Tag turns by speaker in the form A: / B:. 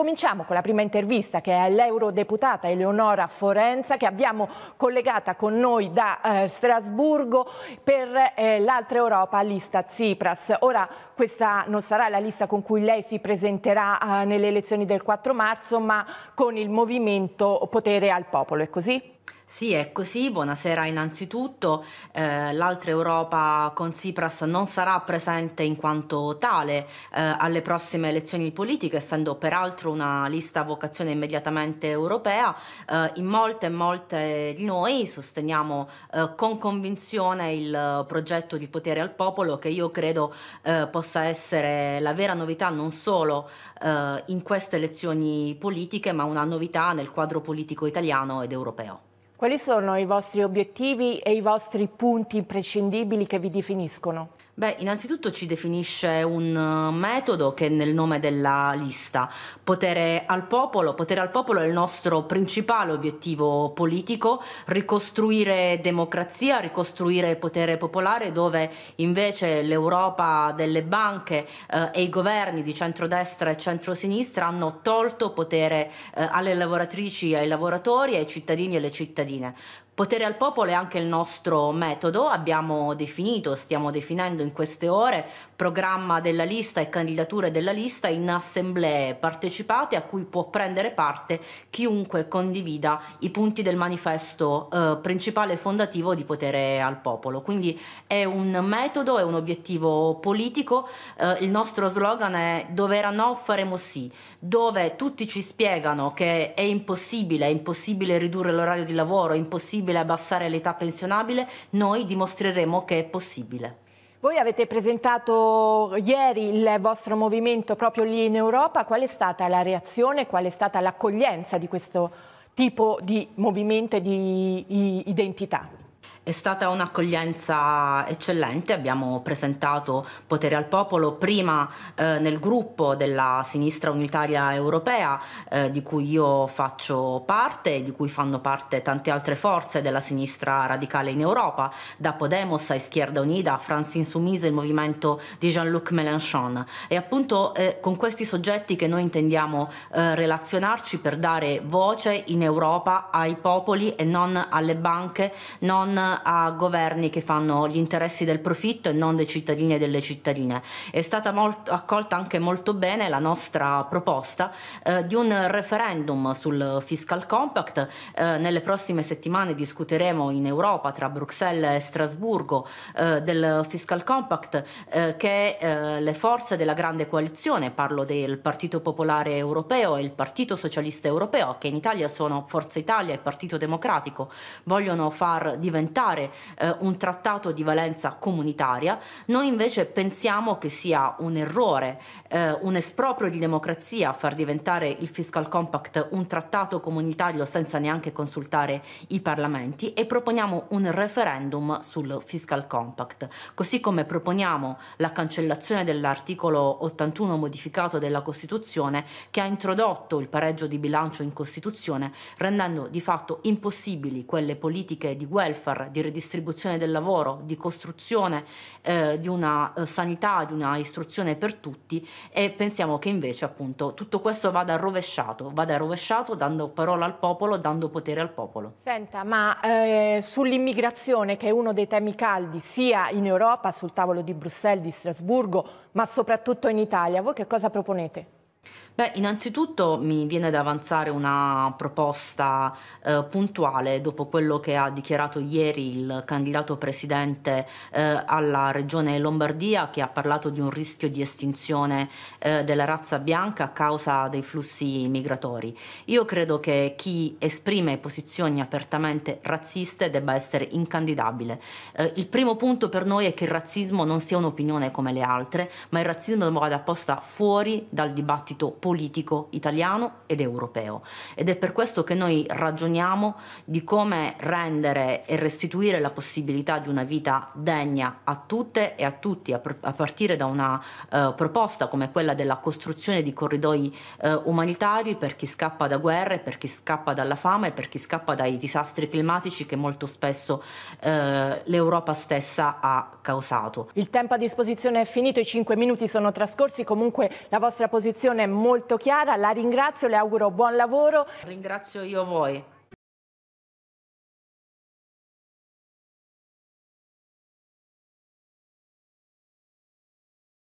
A: cominciamo con la prima intervista che è l'eurodeputata Eleonora Forenza che abbiamo collegata con noi da eh, Strasburgo per eh, l'altra Europa, lista Tsipras. Ora questa non sarà la lista con cui lei si presenterà eh, nelle
B: elezioni del 4 marzo ma con il movimento Potere al Popolo, è così? Sì, è così. Buonasera innanzitutto. Eh, l'altra Europa con Tsipras non sarà presente in quanto tale eh, alle prossime elezioni politiche, essendo peraltro una lista a vocazione immediatamente europea. Eh, in molte e molte di noi sosteniamo eh, con convinzione il progetto di potere al popolo che io credo eh, possa essere la vera novità non solo eh, in queste elezioni politiche, ma una novità nel quadro politico italiano ed europeo. Quali
A: sono i vostri obiettivi e i vostri punti imprescindibili che vi definiscono?
B: Beh, innanzitutto ci definisce un eh, metodo che è nel nome della lista. Potere al popolo, potere al popolo è il nostro principale obiettivo politico, ricostruire democrazia, ricostruire potere popolare dove invece l'Europa delle banche eh, e i governi di centrodestra e centrosinistra hanno tolto potere eh, alle lavoratrici, ai lavoratori, ai cittadini e alle cittadine. Potere al popolo è anche il nostro metodo, abbiamo definito, stiamo definendo in queste ore programma della lista e candidature della lista in assemblee partecipate a cui può prendere parte chiunque condivida i punti del manifesto eh, principale fondativo di potere al popolo. Quindi è un metodo, è un obiettivo politico, eh, il nostro slogan è dove era no faremo sì, dove tutti ci spiegano che è impossibile, è impossibile ridurre l'orario di lavoro, è impossibile possibile abbassare l'età pensionabile, noi dimostreremo che è possibile.
A: Voi avete presentato ieri il vostro movimento proprio lì in Europa, qual è stata la reazione, qual è stata l'accoglienza di questo tipo di movimento e di identità?
B: È stata un'accoglienza eccellente, abbiamo presentato Potere al Popolo prima eh, nel gruppo della Sinistra Unitaria Europea eh, di cui io faccio parte e di cui fanno parte tante altre forze della sinistra radicale in Europa, da Podemos a Izquierda Unida, a France Insoumise, il movimento di Jean-Luc Mélenchon. E appunto eh, con questi soggetti che noi intendiamo eh, relazionarci per dare voce in Europa ai popoli e non alle banche, non a governi che fanno gli interessi del profitto e non dei cittadini e delle cittadine. È stata molto, accolta anche molto bene la nostra proposta eh, di un referendum sul fiscal compact. Eh, nelle prossime settimane discuteremo in Europa tra Bruxelles e Strasburgo eh, del fiscal compact eh, che eh, le forze della grande coalizione, parlo del Partito Popolare Europeo e il Partito Socialista Europeo, che in Italia sono Forza Italia e Partito Democratico, vogliono far diventare implementare eh, un trattato di valenza comunitaria, noi invece pensiamo che sia un errore, eh, un esproprio di democrazia far diventare il fiscal compact un trattato comunitario senza neanche consultare i parlamenti e proponiamo un referendum sul fiscal compact, così come proponiamo la cancellazione dell'articolo 81 modificato della Costituzione che ha introdotto il pareggio di bilancio in Costituzione rendendo di fatto impossibili quelle politiche di welfare di redistribuzione del lavoro, di costruzione eh, di una eh, sanità, di una istruzione per tutti e pensiamo che invece appunto tutto questo vada rovesciato, vada rovesciato dando parola al popolo, dando potere al popolo.
A: Senta, ma eh, sull'immigrazione che è uno dei temi caldi sia in Europa, sul tavolo di Bruxelles, di Strasburgo, ma soprattutto in Italia, voi che cosa proponete?
B: Beh, innanzitutto mi viene da avanzare una proposta eh, puntuale dopo quello che ha dichiarato ieri il candidato presidente eh, alla regione Lombardia che ha parlato di un rischio di estinzione eh, della razza bianca a causa dei flussi migratori. Io credo che chi esprime posizioni apertamente razziste debba essere incandidabile. Eh, il primo punto per noi è che il razzismo non sia un'opinione come le altre, ma il razzismo vada apposta fuori dal dibattito dibattito politico italiano ed europeo. Ed è per questo che noi ragioniamo di come rendere e restituire la possibilità di una vita degna a tutte e a tutti, a, pr- a partire da una eh, proposta come quella della costruzione di corridoi eh, umanitari per chi scappa da guerre, per chi scappa dalla fame per chi scappa dai disastri climatici che molto spesso eh, l'Europa stessa ha causato. Il tempo a
A: disposizione è finito, i cinque minuti sono trascorsi, comunque la vostra posizione spiegazione molto chiara, la
B: ringrazio, le auguro buon lavoro. Ringrazio io voi.